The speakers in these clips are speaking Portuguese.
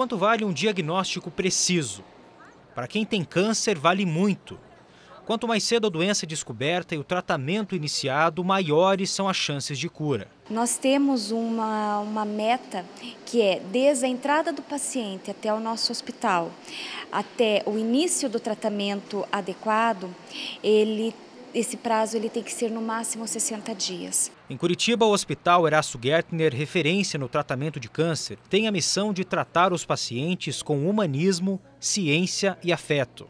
quanto vale um diagnóstico preciso? Para quem tem câncer, vale muito. Quanto mais cedo a doença é descoberta e o tratamento iniciado, maiores são as chances de cura. Nós temos uma, uma meta que é desde a entrada do paciente até o nosso hospital, até o início do tratamento adequado, ele esse prazo ele tem que ser no máximo 60 dias. Em Curitiba, o Hospital Erasso Gertner, referência no tratamento de câncer, tem a missão de tratar os pacientes com humanismo, ciência e afeto.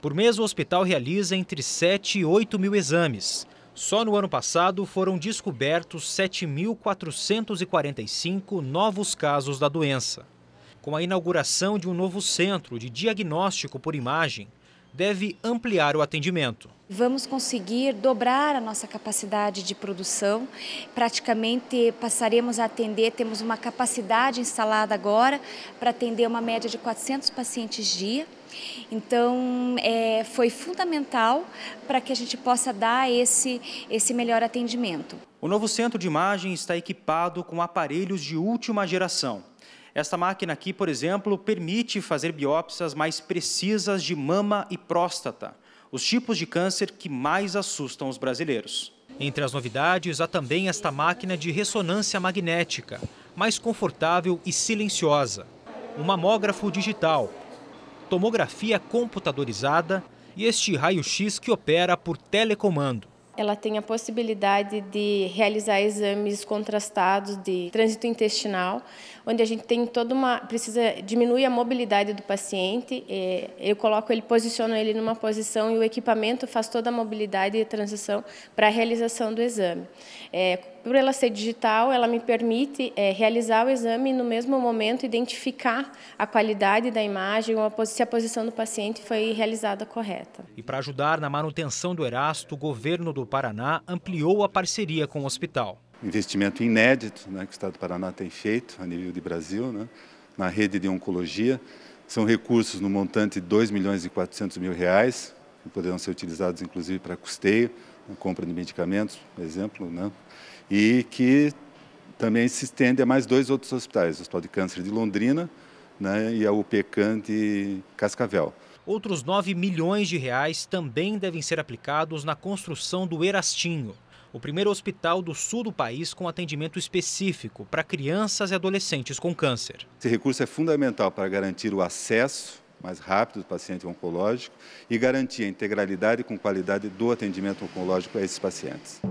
Por mês, o hospital realiza entre 7 e 8 mil exames. Só no ano passado foram descobertos 7.445 novos casos da doença. Com a inauguração de um novo centro de diagnóstico por imagem, deve ampliar o atendimento. Vamos conseguir dobrar a nossa capacidade de produção. Praticamente passaremos a atender, temos uma capacidade instalada agora para atender uma média de 400 pacientes dia. Então, é, foi fundamental para que a gente possa dar esse, esse melhor atendimento. O novo centro de imagem está equipado com aparelhos de última geração. Esta máquina aqui, por exemplo, permite fazer biópsias mais precisas de mama e próstata, os tipos de câncer que mais assustam os brasileiros. Entre as novidades, há também esta máquina de ressonância magnética, mais confortável e silenciosa, um mamógrafo digital, tomografia computadorizada e este raio-x que opera por telecomando ela tem a possibilidade de realizar exames contrastados de trânsito intestinal, onde a gente tem toda uma precisa diminuir a mobilidade do paciente. É, eu coloco ele, posiciono ele numa posição e o equipamento faz toda a mobilidade e transição para a realização do exame. É, por ela ser digital, ela me permite é, realizar o exame e, no mesmo momento, identificar a qualidade da imagem se a posição do paciente foi realizada correta. E para ajudar na manutenção do Erasto, o governo do Paraná ampliou a parceria com o hospital. Investimento inédito né, que o Estado do Paraná tem feito a nível de Brasil, né, na rede de oncologia. São recursos no montante de 2 milhões e 400 mil reais, que poderão ser utilizados inclusive para custeio, né, compra de medicamentos, por exemplo, né? e que também se estende a mais dois outros hospitais, o Hospital de Câncer de Londrina né? e a UPCAN de Cascavel. Outros 9 milhões de reais também devem ser aplicados na construção do Erastinho, o primeiro hospital do sul do país com atendimento específico para crianças e adolescentes com câncer. Esse recurso é fundamental para garantir o acesso mais rápido do paciente oncológico e garantir a integralidade com qualidade do atendimento oncológico a esses pacientes.